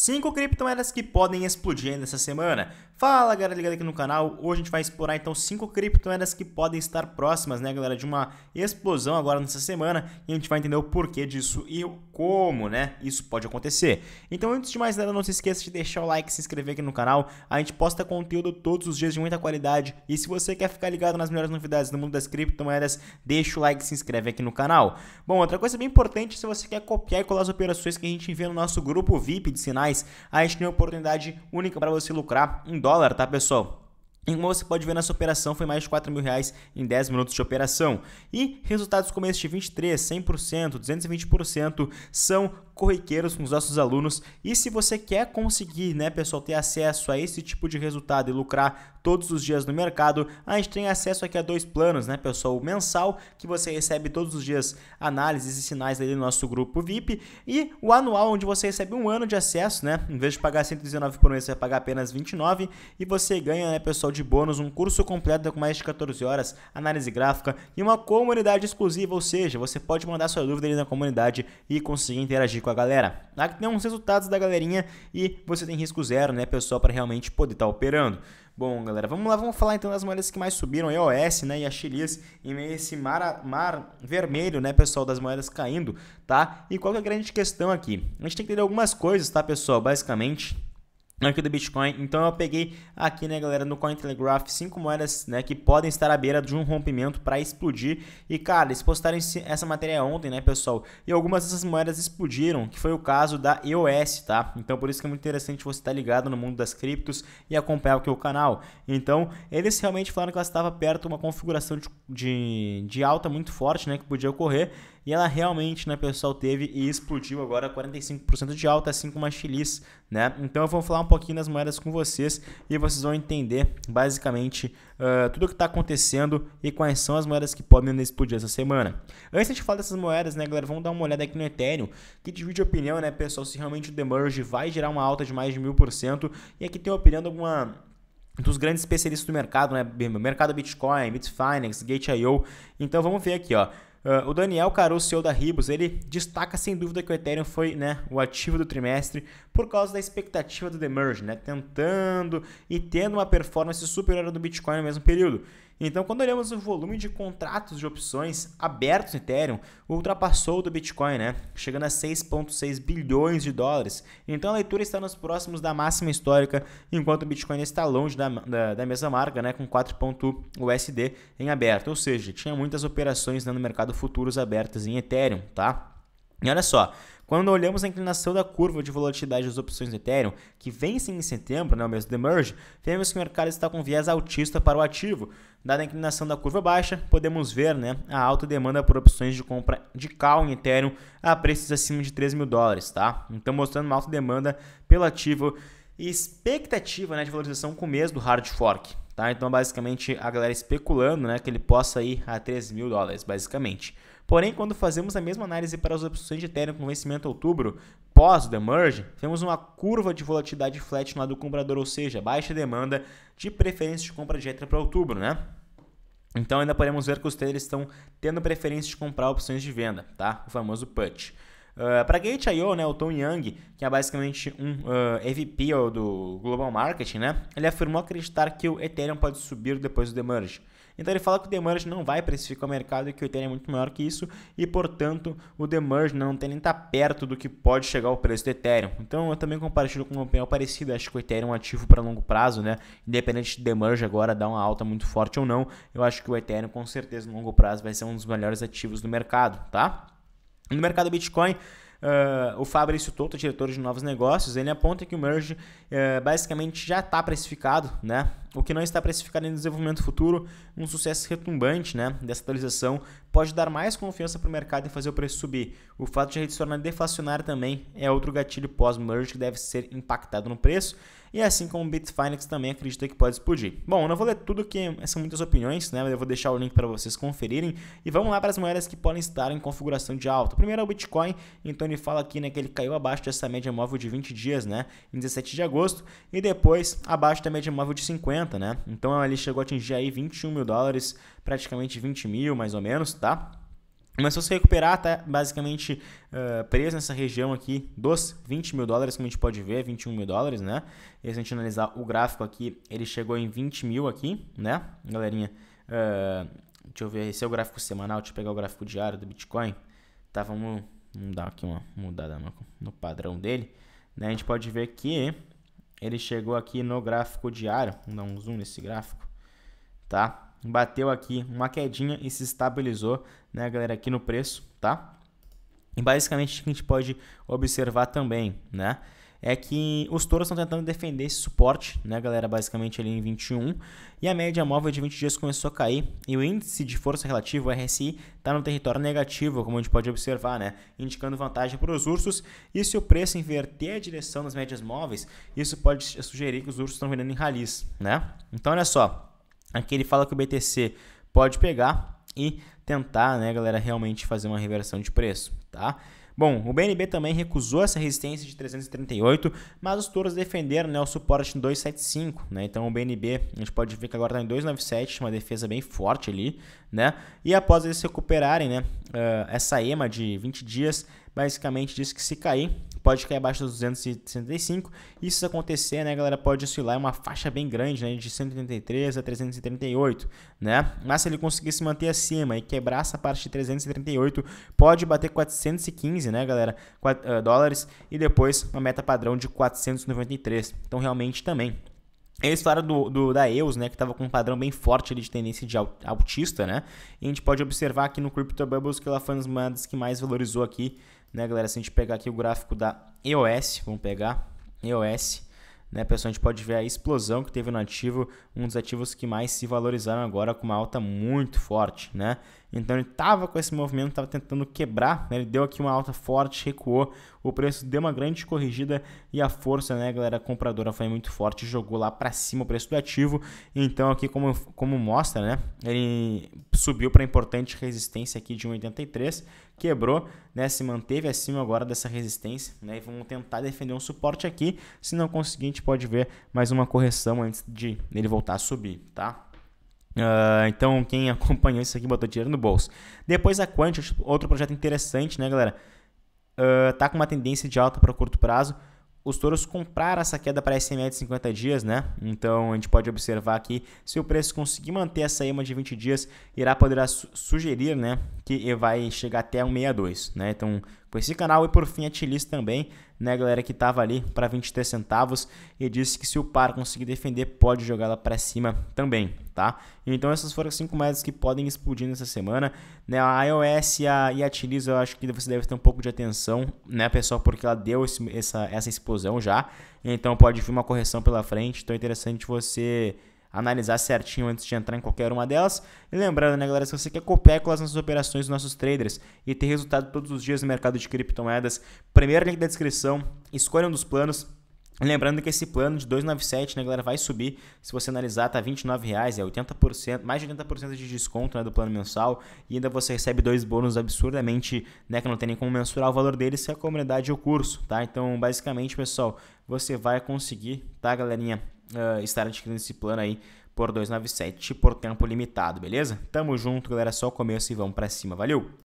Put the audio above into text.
5 criptomoedas que podem explodir nessa semana. Fala galera ligada aqui no canal, hoje a gente vai explorar então 5 criptomoedas que podem estar próximas, né galera, de uma explosão agora nessa semana e a gente vai entender o porquê disso e como, né, isso pode acontecer. Então antes de mais nada, não se esqueça de deixar o like, se inscrever aqui no canal, a gente posta conteúdo todos os dias de muita qualidade e se você quer ficar ligado nas melhores novidades do mundo das criptomoedas, deixa o like e se inscreve aqui no canal. Bom, outra coisa bem importante, se você quer copiar e colar as operações que a gente envia no nosso grupo VIP de sinais, mais. A gente tem uma oportunidade única para você lucrar em dólar, tá, pessoal? E como você pode ver, nessa operação foi mais de 4 mil reais em 10 minutos de operação. E resultados como este 23, 100%, 220% são corriqueiros com os nossos alunos. E se você quer conseguir, né, pessoal, ter acesso a esse tipo de resultado e lucrar todos os dias no mercado, a gente tem acesso aqui a dois planos, né, pessoal? O mensal, que você recebe todos os dias análises e sinais ali no nosso grupo VIP, e o anual, onde você recebe um ano de acesso, né? Em vez de pagar 119 por mês, você vai pagar apenas 29 e você ganha, né, pessoal, de bônus um curso completo com mais de 14 horas, análise gráfica e uma comunidade exclusiva, ou seja, você pode mandar sua dúvida ali na comunidade e conseguir interagir com com a galera. lá tem uns resultados da galerinha e você tem risco zero, né, pessoal, para realmente poder estar tá operando. Bom, galera, vamos lá, vamos falar então das moedas que mais subiram, EOS, né, e a Chilis, e esse mar, mar vermelho, né, pessoal, das moedas caindo, tá? E qual é a grande questão aqui? A gente tem que entender algumas coisas, tá, pessoal, basicamente, aqui é do Bitcoin. Então eu peguei aqui, né, galera, no Cointelegraph, cinco moedas, né, que podem estar à beira de um rompimento para explodir. E cara, eles postaram essa matéria ontem, né, pessoal? E algumas dessas moedas explodiram, que foi o caso da EOS, tá? Então por isso que é muito interessante você estar tá ligado no mundo das criptos e acompanhar aqui é o canal. Então, eles realmente falaram que ela estava perto de uma configuração de, de, de alta muito forte, né, que podia ocorrer. E ela realmente, né, pessoal, teve e explodiu agora 45% de alta, assim como a Chilis, né? Então eu vou falar um pouquinho das moedas com vocês e vocês vão entender basicamente uh, tudo o que está acontecendo e quais são as moedas que podem explodir essa semana. Antes de falar dessas moedas, né, galera, vamos dar uma olhada aqui no Ethereum, que divide opinião, né, pessoal, se realmente o Demerge vai gerar uma alta de mais de mil por cento. E aqui tem a opinião de alguma dos grandes especialistas do mercado, né? Mercado Bitcoin, Bitfinex, Gate.io. Então vamos ver aqui, ó. Uh, o Daniel Caro, CEO da Ribos, ele destaca sem dúvida que o Ethereum foi né, o ativo do trimestre por causa da expectativa do Merge, né, tentando e tendo uma performance superior do Bitcoin no mesmo período. Então, quando olhamos o volume de contratos de opções abertos no Ethereum, ultrapassou o do Bitcoin, né? Chegando a 6,6 bilhões de dólares. Então, a leitura está nos próximos da máxima histórica, enquanto o Bitcoin está longe da, da, da mesma marca, né? Com 4. USD em aberto. Ou seja, tinha muitas operações né, no mercado futuros abertas em Ethereum, tá? E olha só, quando olhamos a inclinação da curva de volatilidade das opções do Ethereum, que vencem em setembro, né, o mês do Merge, vemos que o mercado está com viés altista para o ativo. Dada a inclinação da curva baixa, podemos ver né, a alta demanda por opções de compra de cal em Ethereum a preços acima de 3 mil dólares, tá? Então mostrando uma alta demanda pelo ativo e expectativa né, de valorização com o mês do hard fork. Tá? Então, basicamente, a galera especulando né, que ele possa ir a 3 mil dólares, basicamente. Porém, quando fazemos a mesma análise para as opções de Ethereum com vencimento em outubro, pós o merge, temos uma curva de volatilidade flat no lado do comprador, ou seja, baixa demanda de preferência de compra de Ethereum para outubro, né? Então ainda podemos ver que os traders estão tendo preferência de comprar opções de venda, tá? O famoso put. Uh, ah, para Gate.io, né, o Tom Young, que é basicamente um uh, ah, EVP do Global Marketing, né, ele afirmou acreditar que o Ethereum pode subir depois do demerge. Então ele fala que o Demerge não vai precificar o mercado e que o Ethereum é muito maior que isso e, portanto, o Demerge não tem nem tá perto do que pode chegar o preço do Ethereum. Então eu também compartilho com uma opinião parecida, acho que o Ethereum é um ativo para longo prazo, né? Independente de Demerge agora dar uma alta muito forte ou não, eu acho que o Ethereum com certeza no longo prazo vai ser um dos melhores ativos do mercado, tá? No mercado Bitcoin, Uh, o Fabrício Toto, diretor de novos negócios, ele aponta que o merge uh, basicamente já está precificado, né? o que não está precificado em desenvolvimento futuro, um sucesso retumbante né, dessa atualização pode dar mais confiança para o mercado e fazer o preço subir. O fato de a rede se tornar deflacionária também é outro gatilho pós-merge que deve ser impactado no preço, e assim como o Bitfinex também acredita que pode explodir. Bom, eu não vou ler tudo que são muitas opiniões, né? eu vou deixar o link para vocês conferirem, e vamos lá para as moedas que podem estar em configuração de alta. Primeiro é o Bitcoin, então ele fala aqui né, que ele caiu abaixo dessa média móvel de 20 dias, né, em 17 de agosto, e depois abaixo da média móvel de 50, né? Então ele chegou a atingir aí 21 mil dólares, praticamente 20 mil mais ou menos, tá? mas se você recuperar, tá basicamente uh, preso nessa região aqui dos 20 mil dólares, como a gente pode ver, 21 mil dólares, né? E se a gente analisar o gráfico aqui, ele chegou em 20 mil aqui, né? Galerinha, uh, deixa eu ver, esse é o gráfico semanal, deixa eu pegar o gráfico diário do Bitcoin. Tá, vamos, vamos dar aqui uma mudada no, no padrão dele. Né? A gente pode ver que ele chegou aqui no gráfico diário, vamos dar um zoom nesse gráfico, tá? Bateu aqui uma quedinha e se estabilizou, né, galera, aqui no preço, tá? E basicamente o que a gente pode observar também, né? é que os touros estão tentando defender esse suporte, né, galera, basicamente ali em 21, e a média móvel de 20 dias começou a cair, e o índice de força relativa, o RSI, está no território negativo, como a gente pode observar, né, indicando vantagem para os ursos, e se o preço inverter a direção das médias móveis, isso pode sugerir que os ursos estão vendendo em ralis, né? Então, olha só, aqui ele fala que o BTC pode pegar e tentar, né, galera, realmente fazer uma reversão de preço, tá? Bom, o BNB também recusou essa resistência de 338, mas os touros defenderam né, o suporte em 275, né? Então o BNB, a gente pode ver que agora está em 297, uma defesa bem forte ali, né? E após eles recuperarem, né, uh, essa EMA de 20 dias, basicamente disse que se cair, pode cair abaixo dos 265. E se isso acontecer, né, galera, pode oscilar uma faixa bem grande, né, de 133 a 338, né? Mas se ele conseguir se manter acima e quebrar essa parte de 338, pode bater 415, né, galera, uh, dólares e depois uma meta padrão de 493. Então, realmente também eles é falaram do, do, da EOS, né, que estava com um padrão bem forte ali de tendência de autista, né? E a gente pode observar aqui no Crypto Bubbles que ela foi uma das que mais valorizou aqui né, galera? Se a gente pegar aqui o gráfico da EOS, vamos pegar EOS, né, pessoal, a gente pode ver a explosão que teve no ativo, um dos ativos que mais se valorizaram agora com uma alta muito forte, né? Então ele estava com esse movimento, estava tentando quebrar, né? ele deu aqui uma alta forte, recuou, o preço deu uma grande corrigida e a força, né, galera, compradora foi muito forte, jogou lá para cima o preço do ativo. Então aqui como, como mostra, né, ele subiu para importante resistência aqui de 1,83, quebrou, né, se manteve acima agora dessa resistência, né, e vamos tentar defender um suporte aqui. Se não conseguir, a gente pode ver mais uma correção antes de ele voltar a subir, tá? Uh, então, quem acompanhou isso aqui botou dinheiro no bolso. Depois a Quant, outro projeto interessante, né, galera? Uh, tá com uma tendência de alta para curto prazo. Os touros compraram essa queda para SMA de 50 dias, né? Então a gente pode observar aqui se o preço conseguir manter essa EMA de 20 dias, irá poderá sugerir, né? que vai chegar até 62, né? Então, por esse canal e por fim a Tilis também, né, galera, que estava ali para 23 centavos e disse que se o par conseguir defender, pode jogá-la para cima também, tá? Então, essas foram as 5 moedas que podem explodir nessa semana, né? A iOS e a, e a Tilis, eu acho que você deve ter um pouco de atenção, né, pessoal, porque ela deu esse, essa, essa explosão já, então pode vir uma correção pela frente, então é interessante você analisar certinho antes de entrar em qualquer uma delas. E lembrando, né, galera, se você quer as nas operações dos nossos traders e ter resultado todos os dias no mercado de criptomoedas, primeiro link da descrição, escolha um dos planos. Lembrando que esse plano de 297, né, galera, vai subir. Se você analisar, tá R$29,00, é 80%, mais de 80% de desconto né, do plano mensal. E ainda você recebe dois bônus absurdamente, né, que não tem nem como mensurar o valor deles, se é a comunidade e o curso, tá? Então, basicamente, pessoal, você vai conseguir, tá, galerinha? uh, estar adquirindo esse plano aí por 297 por tempo limitado, beleza? Tamo junto, galera. Só o começo e vamos para cima. Valeu!